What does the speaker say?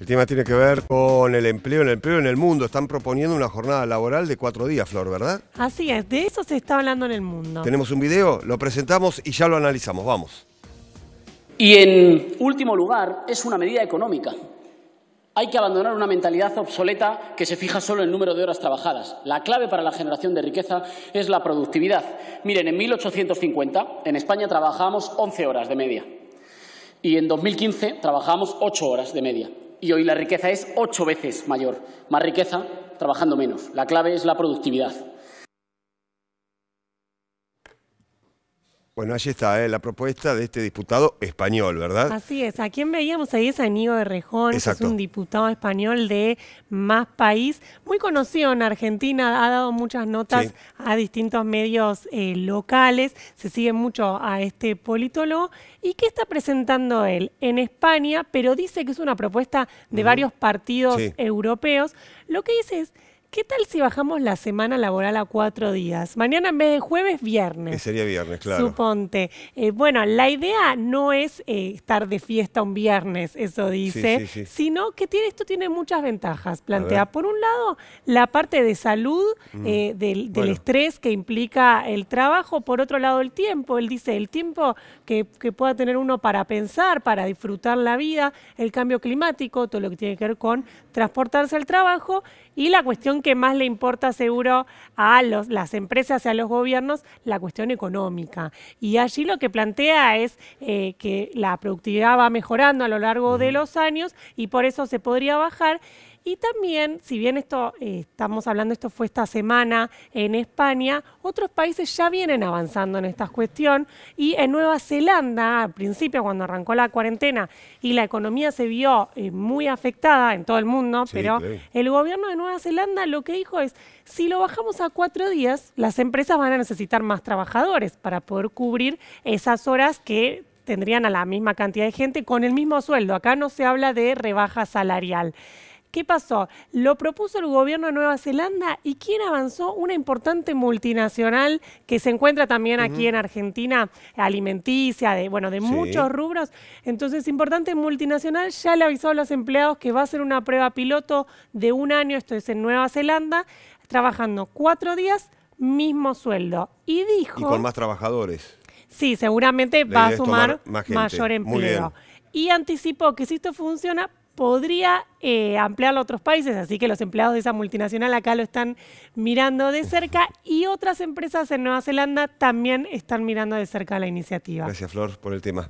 El tema tiene que ver con el empleo, el empleo en el mundo. Están proponiendo una jornada laboral de cuatro días, Flor, ¿verdad? Así es, de eso se está hablando en el mundo. Tenemos un video, lo presentamos y ya lo analizamos, vamos. Y en último lugar, es una medida económica. Hay que abandonar una mentalidad obsoleta que se fija solo en el número de horas trabajadas. La clave para la generación de riqueza es la productividad. Miren, en 1850 en España trabajábamos 11 horas de media y en 2015 trabajábamos 8 horas de media y hoy la riqueza es ocho veces mayor. Más riqueza trabajando menos. La clave es la productividad. Bueno, allí está eh, la propuesta de este diputado español, ¿verdad? Así es. ¿A quien veíamos ahí? Es a de Rejón, es un diputado español de Más País, muy conocido en Argentina, ha dado muchas notas a distintos medios eh, locales, se sigue mucho a este politólogo. ¿Y qué está presentando él? En España, pero dice que es una propuesta de varios partidos europeos. Lo que dice es ¿Qué tal si bajamos la semana laboral a cuatro días? Mañana en vez de jueves, viernes. Que eh, sería viernes, claro. Suponte. Eh, bueno, la idea no es eh, estar de fiesta un viernes, eso dice, sino que tiene, esto tiene muchas ventajas. Plantea, por un lado, la parte de salud, mm. del, estrés que implica el trabajo, por otro lado, el tiempo. Él dice, el tiempo que, que pueda tener uno para pensar, para disfrutar la vida, el cambio climático, todo lo que tiene que ver con transportarse al trabajo y la cuestión que más le importa seguro a las empresas y a los gobiernos, la cuestión económica. Y allí lo que plantea es eh, que la productividad va mejorando a lo largo de los años y por eso se podría bajar. Y también, si bien esto eh, estamos hablando, esto fue esta semana en España, otros países ya vienen avanzando en esta cuestión y en Nueva Zelanda, al principio cuando arrancó la cuarentena y la economía se vio eh, muy afectada en todo el mundo, pero el gobierno de Nueva Zelanda lo que dijo es, si lo bajamos a cuatro días, las empresas van a necesitar más trabajadores para poder cubrir esas horas que tendrían a la misma cantidad de gente con el mismo sueldo. Acá no se habla de rebaja salarial. ¿Qué pasó? Lo propuso el gobierno de Nueva Zelanda y ¿quién avanzó una importante multinacional que se encuentra también aquí en Argentina, alimenticia, de, bueno, de muchos rubros. Entonces, importante multinacional ya le avisó a los empleados que va a ser una prueba piloto de un año, esto es en Nueva Zelanda, trabajando cuatro días, mismo sueldo. Y dijo... Y con más trabajadores. Sí, seguramente va a sumar mayor empleo. Y anticipó que si esto funciona, podría eh, ampliarlo a otros países, así que los empleados de esa multinacional acá lo están mirando de cerca y otras empresas en Nueva Zelanda también están mirando de cerca la iniciativa. Gracias, Flor, por el tema.